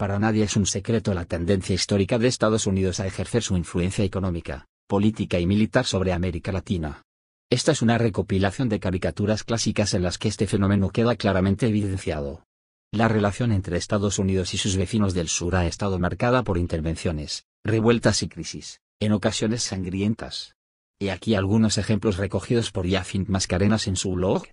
Para nadie es un secreto la tendencia histórica de Estados Unidos a ejercer su influencia económica, política y militar sobre América Latina. Esta es una recopilación de caricaturas clásicas en las que este fenómeno queda claramente evidenciado. La relación entre Estados Unidos y sus vecinos del sur ha estado marcada por intervenciones, revueltas y crisis, en ocasiones sangrientas. Y aquí algunos ejemplos recogidos por Yafint Mascarenas en su blog,